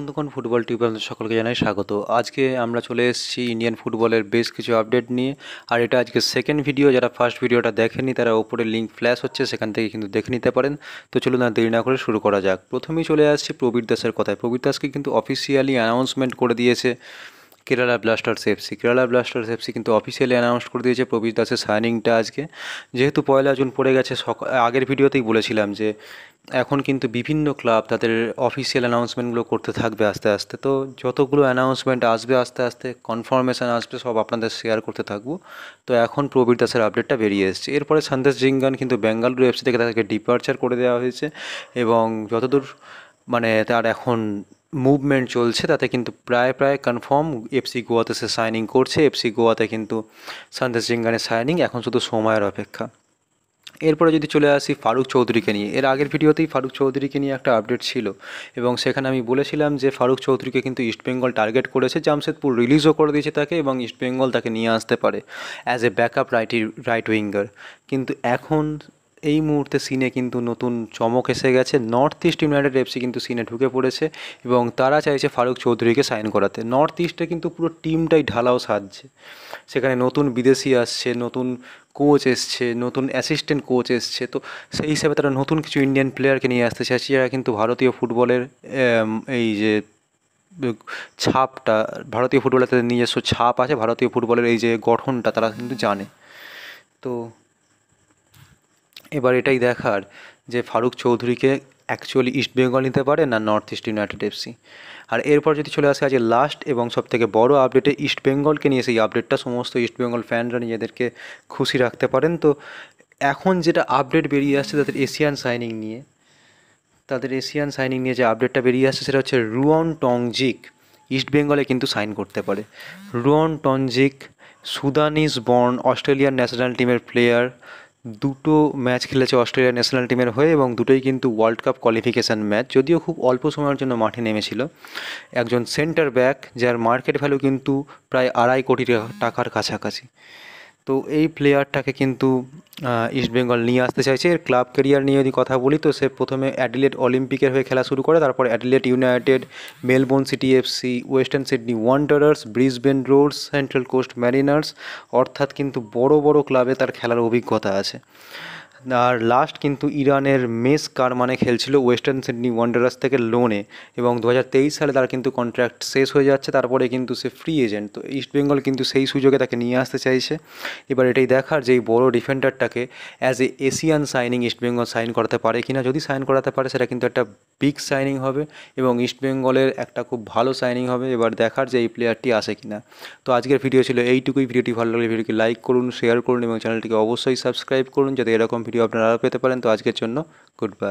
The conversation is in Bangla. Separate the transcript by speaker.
Speaker 1: বন্ধুগণ ফুটবল টিভি আপনাদের সকলকে জানাই স্বাগত আজকে আমরা চলে এসেছি ইন্ডিয়ান ফুটবলের বেশ কিছু আপডেট নিয়ে আর এটা আজকে সেকেন্ড ভিডিও যারা ফার্স্ট ভিডিওটা দেখেনি তারা ওপরে লিঙ্ক ফ্ল্যাশ হচ্ছে সেখান থেকে কিন্তু দেখে নিতে পারেন তো চলুন না দেরি না করে শুরু করা যাক প্রথমেই চলে আসছি প্রবীর দাসের কথায় প্রবীর দাসকে কিন্তু অফিসিয়ালি অ্যানাউন্সমেন্ট করে দিয়েছে Kerala Blasters FC Kerala Blasters FC কিন্তু অফিসিয়ালি অ্যানাউন্স করে দিয়েছে প্রবীর দাসের সাইনিংটা আজকে যেহেতু পয়লা জুন পড়ে গেছে আগের ভিডিওতেই বলেছিলাম যে এখন কিন্তু বিভিন্ন ক্লাব তাদের অফিসিয়াল অ্যানাউন্সমেন্টগুলো করতে থাকবে আস্তে আস্তে তো যতগুলো অ্যানাউন্সমেন্ট আসবে আস্তে আস্তে কনফার্মেশান আসবে সব আপনাদের শেয়ার করতে থাকবো তো এখন প্রবীর দাসের আপডেটটা বেরিয়ে এসছে এরপরে সন্দেশ জিঙ্গান কিন্তু বেঙ্গালুরু এফসি থেকে তাকে ডিপার্চার করে দেওয়া হয়েছে এবং যতদূর মানে তার এখন মুভমেন্ট চলছে তাতে কিন্তু প্রায় প্রায় কনফার্ম এফসি গোয়াতে সে সাইনিং করছে এফসি গোয়াতে কিন্তু সন্দেশ জিঙ্গানের সাইনিং এখন শুধু সময়ের অপেক্ষা এরপরে যদি চলে আসি ফারুক চৌধুরীকে নিয়ে এর আগের ভিডিওতেই ফারুক চৌধুরীকে নিয়ে একটা আপডেট ছিল এবং সেখানে আমি বলেছিলাম যে ফারুক চৌধুরীকে কিন্তু ইস্টবেঙ্গল টার্গেট করেছে জামশেদপুর রিলিজও করে দিয়েছে তাকে এবং ইস্টবেঙ্গল তাকে নিয়ে আসতে পারে as a backup right right winger কিন্তু এখন এই মুহূর্তে সিনে কিন্তু নতুন চমক এসে গেছে নর্থ ইস্ট ইউনাইটেড এফসি কিন্তু সিনে ঢুকে পড়েছে এবং তারা চাইছে ফারুক চৌধুরীকে সাইন করাতে নর্থ ইস্টে কিন্তু পুরো টিমটাই ঢালাও সাজছে সেখানে নতুন বিদেশি আসছে নতুন কোচ এসছে নতুন অ্যাসিস্ট্যান্ট কোচ এসছে তো সেই হিসাবে তারা নতুন কিছু ইন্ডিয়ান প্লেয়ারকে নিয়ে আসতে চাইছে যারা কিন্তু ভারতীয় ফুটবলের এই যে ছাপটা ভারতীয় ফুটবলের তাদের নিজস্ব ছাপ আছে ভারতীয় ফুটবলের এই যে গঠনটা তারা কিন্তু জানে তো এবার এটাই দেখার যে ফারুক চৌধুরীকে অ্যাকচুয়ালি ইস্ট বেঙ্গল নিতে পারে না নর্থ ইস্ট ইউনাইটেড এফসি আর এরপর যদি চলে আসে আজকে লাস্ট এবং সব থেকে বড়ো আপডেটে ইস্ট বেঙ্গলকে নিয়ে সেই আপডেটটা সমস্ত ইস্ট বেঙ্গল ফ্যানরা নিজেদেরকে খুশি রাখতে পারেন তো এখন যেটা আপডেট বেরিয়ে আসছে তাদের এশিয়ান সাইনিং নিয়ে তাদের এশিয়ান সাইনিং নিয়ে যে আপডেটটা বেরিয়ে আসছে সেটা হচ্ছে রুয়ন টংজিক ইস্ট বেঙ্গলে কিন্তু সাইন করতে পারে Ruon Tongyik Sudanese born Australian national টিমের প্লেয়ার দুটো ম্যাচ খেলেছে অস্ট্রেলিয়া ন্যাশনাল টিমের হয়ে এবং দুটোই কিন্তু ওয়ার্ল্ড কাপ কোয়ালিফিকেশান ম্যাচ যদিও খুব অল্প সময়ের জন্য মাঠে নেমেছিল একজন সেন্টার ব্যাক যার মার্কেট ভ্যালু কিন্তু প্রায় আড়াই কোটি টাকার কাছাকাছি তো এই প্লেয়ারটাকে কিন্তু ইস্টবেঙ্গল নিয়ে আসতে চাইছে এর ক্লাব কেরিয়ার নিয়ে যদি কথা বলি তো সে প্রথমে অ্যাডিলেট অলিম্পিকের হয়ে খেলা শুরু করে তারপর Adelaide United Melbourne City FC Western Sydney Wanderers Brisbane রোডস সেন্ট্রাল কোস্ট ম্যারিনার্স অর্থাৎ কিন্তু বড় বড় ক্লাবে তার খেলার অভিজ্ঞতা আছে আর লাস্ট কিন্তু ইরানের মেস কারমানে খেলছিল ওয়েস্টার্ন সিডনি ওয়ান্ডারার্স থেকে লোনে এবং দু সালে তার কিন্তু কন্ট্রাক্ট শেষ হয়ে যাচ্ছে তারপরে কিন্তু সে ফ্রি এজেন্ট তো ইস্টবেঙ্গল কিন্তু সেই সুযোগে তাকে নিয়ে আসতে চাইছে এবার এটাই দেখার যে এই বড়ো ডিফেন্ডারটাকে as a Asian signing East Bengal sign করাতে পারে কিনা যদি সাইন করাতে পারে সেটা কিন্তু একটা বিগ সাইনিং হবে এবং ইস্টবেঙ্গলের একটা খুব ভালো সাইনিং হবে এবার দেখার যে এই প্লেয়ারটি আসে কিনা তো আজকের ভিডিও ছিল এইটুকুই ভিডিওটি ভালো লাগলে ভিডিওকে লাইক করুন শেয়ার করুন এবং চ্যানেলটিকে অবশ্যই সাবস্ক্রাইব করুন যাতে এরকম ভিডিও আপনারা পেতে পারেন তো আজকের জন্য গুড বাই